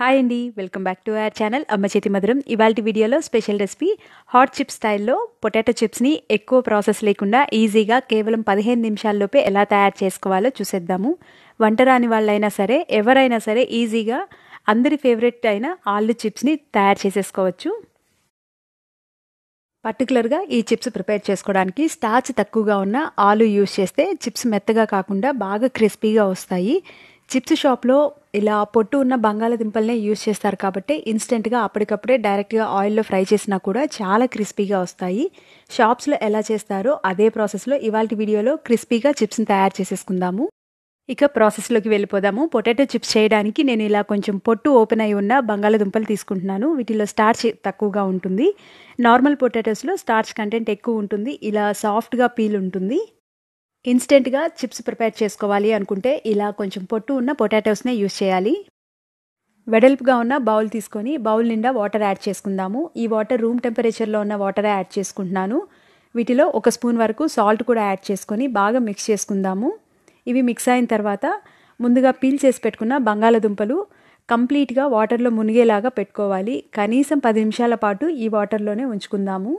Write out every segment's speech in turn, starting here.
hi అండి welcome back to our channel Amma Chethi Madhuram ఇవాళ వీడియోలో స్పెషల్ రెసిపీ హాట్ చిప్స్ స్టైల్లో పొటాటో చిప్స్ని ఎక్కువ ప్రాసెస్ లేకుండా ఈజీగా కేవలం పదిహేను నిమిషాల్లోపే ఎలా తయారు చేసుకోవాలో చూసేద్దాము వంట రాని వాళ్ళైనా సరే ఎవరైనా సరే ఈజీగా అందరి ఫేవరెట్ అయిన ఆలు చిప్స్ని తయారు చేసేసుకోవచ్చు పర్టికులర్గా ఈ చిప్స్ ప్రిపేర్ చేసుకోవడానికి స్టార్చ్ తక్కువగా ఉన్న ఆలు యూస్ చేస్తే చిప్స్ మెత్తగా కాకుండా బాగా క్రిస్పీగా వస్తాయి చిప్స్ షాప్లో ఇలా పొట్టు ఉన్న బంగాళదుంపలనే యూజ్ చేస్తారు కాబట్టి ఇన్స్టెంట్గా అప్పటికప్పుడే డైరెక్ట్గా ఆయిల్లో ఫ్రై చేసినా కూడా చాలా క్రిస్పీగా వస్తాయి షాప్స్లో ఎలా చేస్తారో అదే ప్రాసెస్లో ఇవాళ వీడియోలో క్రిస్పీగా చిప్స్ని తయారు చేసేసుకుందాము ఇక ప్రాసెస్లోకి వెళ్ళిపోదాము పొటాటో చిప్స్ చేయడానికి నేను ఇలా కొంచెం పొట్టు ఓపెన్ అయి ఉన్న బంగాళదుంపలు తీసుకుంటున్నాను వీటిలో స్టార్చ్ తక్కువగా ఉంటుంది నార్మల్ పొటాటోస్లో స్టార్చ్ కంటెంట్ ఎక్కువ ఉంటుంది ఇలా సాఫ్ట్గా పీల్ ఉంటుంది ఇన్స్టెంట్గా చిప్స్ ప్రిపేర్ చేసుకోవాలి అనుకుంటే ఇలా కొంచెం పొట్టు ఉన్న పొటాటోస్నే యూస్ చేయాలి వెడల్పుగా ఉన్న బౌల్ తీసుకొని బౌల్ నిండా వాటర్ యాడ్ చేసుకుందాము ఈ వాటర్ రూమ్ టెంపరేచర్లో ఉన్న వాటర్ యాడ్ చేసుకుంటున్నాను వీటిలో ఒక స్పూన్ వరకు సాల్ట్ కూడా యాడ్ చేసుకొని బాగా మిక్స్ చేసుకుందాము ఇవి మిక్స్ అయిన తర్వాత ముందుగా పీల్ చేసి పెట్టుకున్న బంగాళదుంపలు కంప్లీట్గా వాటర్లో మునిగేలాగా పెట్టుకోవాలి కనీసం పది నిమిషాల పాటు ఈ వాటర్లోనే ఉంచుకుందాము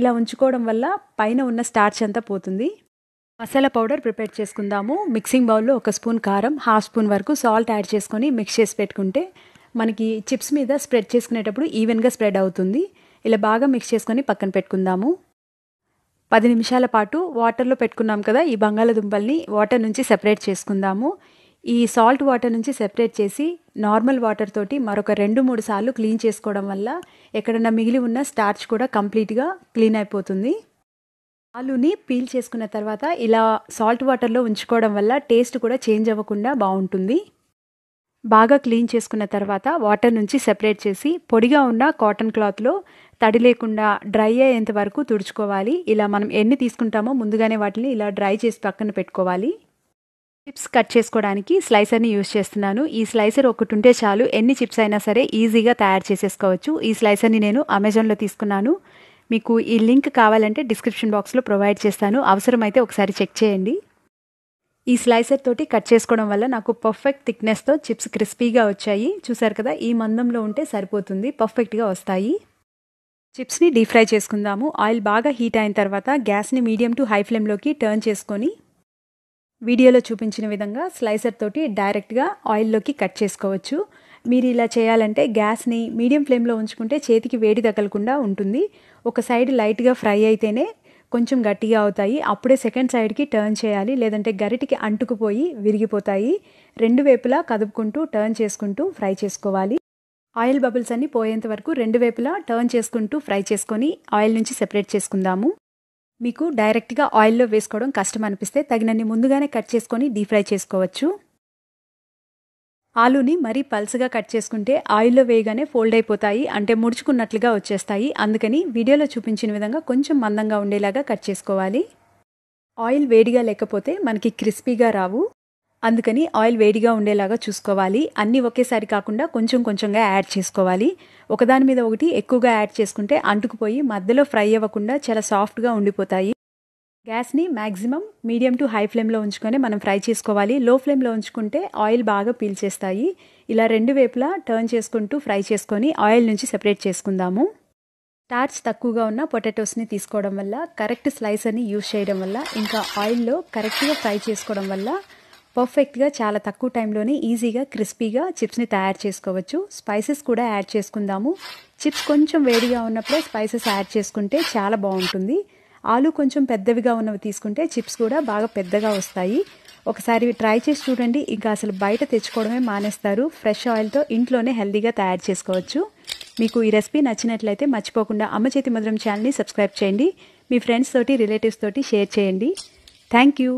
ఇలా ఉంచుకోవడం వల్ల పైన ఉన్న స్టార్చ్ అంతా పోతుంది మసాలా పౌడర్ ప్రిపేర్ చేసుకుందాము మిక్సింగ్ బౌల్లో ఒక స్పూన్ కారం హాఫ్ స్పూన్ వరకు సాల్ట్ యాడ్ చేసుకొని మిక్స్ చేసి పెట్టుకుంటే మనకి చిప్స్ మీద స్ప్రెడ్ చేసుకునేటప్పుడు ఈవెన్గా స్ప్రెడ్ అవుతుంది ఇలా బాగా మిక్స్ చేసుకొని పక్కన పెట్టుకుందాము పది నిమిషాల పాటు వాటర్లో పెట్టుకున్నాం కదా ఈ బంగాళదుంపల్ని వాటర్ నుంచి సెపరేట్ చేసుకుందాము ఈ సాల్ట్ వాటర్ నుంచి సెపరేట్ చేసి నార్మల్ వాటర్ తోటి మరొక రెండు మూడు సార్లు క్లీన్ చేసుకోవడం వల్ల ఎక్కడన్నా మిగిలి ఉన్న స్టార్చ్ కూడా కంప్లీట్గా క్లీన్ అయిపోతుంది ఆలుని పీల్ చేసుకున్న తర్వాత ఇలా సాల్ట్ వాటర్లో ఉంచుకోవడం వల్ల టేస్ట్ కూడా చేంజ్ అవ్వకుండా బాగుంటుంది బాగా క్లీన్ చేసుకున్న తర్వాత వాటర్ నుంచి సెపరేట్ చేసి పొడిగా ఉన్న కాటన్ క్లాత్లో తడి లేకుండా డ్రై అయ్యేంత వరకు తుడుచుకోవాలి ఇలా మనం ఎన్ని తీసుకుంటామో ముందుగానే వాటిని ఇలా డ్రై చేసి పక్కన పెట్టుకోవాలి చిప్స్ కట్ చేసుకోవడానికి స్లైసర్ని యూజ్ చేస్తున్నాను ఈ స్లైసర్ ఒకటి ఉంటే చాలు ఎన్ని చిప్స్ అయినా సరే ఈజీగా తయారు చేసేసుకోవచ్చు ఈ స్లైసర్ని నేను అమెజాన్లో తీసుకున్నాను మీకు ఈ లింక్ కావాలంటే డిస్క్రిప్షన్ బాక్స్లో ప్రొవైడ్ చేస్తాను అవసరమైతే ఒకసారి చెక్ చేయండి ఈ స్లైసర్ తోటి కట్ చేసుకోవడం వల్ల నాకు పర్ఫెక్ట్ థిక్నెస్తో చిప్స్ క్రిస్పీగా వచ్చాయి చూసారు కదా ఈ మందంలో ఉంటే సరిపోతుంది పర్ఫెక్ట్గా వస్తాయి చిప్స్ని డీప్ ఫ్రై చేసుకుందాము ఆయిల్ బాగా హీట్ అయిన తర్వాత గ్యాస్ని మీడియం టు హై ఫ్లేమ్లోకి టర్న్ చేసుకొని వీడియోలో చూపించిన విధంగా స్లైసర్ తోటి డైరెక్ట్గా ఆయిల్లోకి కట్ చేసుకోవచ్చు మీరు ఇలా చేయాలంటే గ్యాస్ని మీడియం ఫ్లేమ్లో ఉంచుకుంటే చేతికి వేడి తగలకుండా ఉంటుంది ఒక సైడ్ లైట్గా ఫ్రై అయితేనే కొంచెం గట్టిగా అవుతాయి అప్పుడే సెకండ్ సైడ్కి టర్న్ చేయాలి లేదంటే గరిటికి అంటుకుపోయి విరిగిపోతాయి రెండు వైపులా కదుపుకుంటూ టర్న్ చేసుకుంటూ ఫ్రై చేసుకోవాలి ఆయిల్ బబుల్స్ అన్ని పోయేంత వరకు రెండు వైపులా టర్న్ చేసుకుంటూ ఫ్రై చేసుకొని ఆయిల్ నుంచి సెపరేట్ చేసుకుందాము మీకు డైరెక్ట్గా ఆయిల్లో వేసుకోవడం కష్టం అనిపిస్తే తగినన్ని ముందుగానే కట్ చేసుకొని డీప్ ఫ్రై చేసుకోవచ్చు ఆలుని మరీ పల్సగా కట్ చేసుకుంటే ఆయిల్లో వేయగానే ఫోల్డ్ అయిపోతాయి అంటే ముడుచుకున్నట్లుగా వచ్చేస్తాయి అందుకని వీడియోలో చూపించిన విధంగా కొంచెం మందంగా ఉండేలాగా కట్ చేసుకోవాలి ఆయిల్ వేడిగా లేకపోతే మనకి క్రిస్పీగా రావు అందుకని ఆయిల్ వేడిగా ఉండేలాగా చూసుకోవాలి అన్నీ ఒకేసారి కాకుండా కొంచెం కొంచెంగా యాడ్ చేసుకోవాలి ఒకదాని మీద ఒకటి ఎక్కువగా యాడ్ చేసుకుంటే అంటుకుపోయి మధ్యలో ఫ్రై అవ్వకుండా చాలా సాఫ్ట్గా ఉండిపోతాయి గ్యాస్ని మ్యాక్సిమం మీడియం టు హై ఫ్లేమ్లో ఉంచుకొని మనం ఫ్రై చేసుకోవాలి లో ఫ్లేమ్లో ఉంచుకుంటే ఆయిల్ బాగా పీల్చేస్తాయి ఇలా రెండు వేపులా టర్న్ చేసుకుంటూ ఫ్రై చేసుకొని ఆయిల్ నుంచి సెపరేట్ చేసుకుందాము స్టార్చ్ తక్కువగా ఉన్న పొటాటోస్ని తీసుకోవడం వల్ల కరెక్ట్ స్లైస్ అని యూజ్ చేయడం వల్ల ఇంకా ఆయిల్లో కరెక్ట్గా ఫ్రై చేసుకోవడం వల్ల పర్ఫెక్ట్గా చాలా తక్కువ టైంలోనే ఈజీగా క్రిస్పీగా చిప్స్ని తయారు చేసుకోవచ్చు స్పైసెస్ కూడా యాడ్ చేసుకుందాము చిప్స్ కొంచెం వేడిగా ఉన్నప్పుడే స్పైసెస్ యాడ్ చేసుకుంటే చాలా బాగుంటుంది ఆలు కొంచెం పెద్దవిగా ఉన్నవి తీసుకుంటే చిప్స్ కూడా బాగా పెద్దగా వస్తాయి ఒకసారి ట్రై చేసి చూడండి ఇంకా అసలు బయట తెచ్చుకోవడమే మానేస్తారు ఫ్రెష్ ఆయిల్తో ఇంట్లోనే హెల్దీగా తయారు చేసుకోవచ్చు మీకు ఈ రెసిపీ నచ్చినట్లయితే మర్చిపోకుండా అమ్మ చేతి మధురం ఛానల్ని సబ్స్క్రైబ్ చేయండి మీ ఫ్రెండ్స్ తోటి రిలేటివ్స్ తోటి షేర్ చేయండి థ్యాంక్ యూ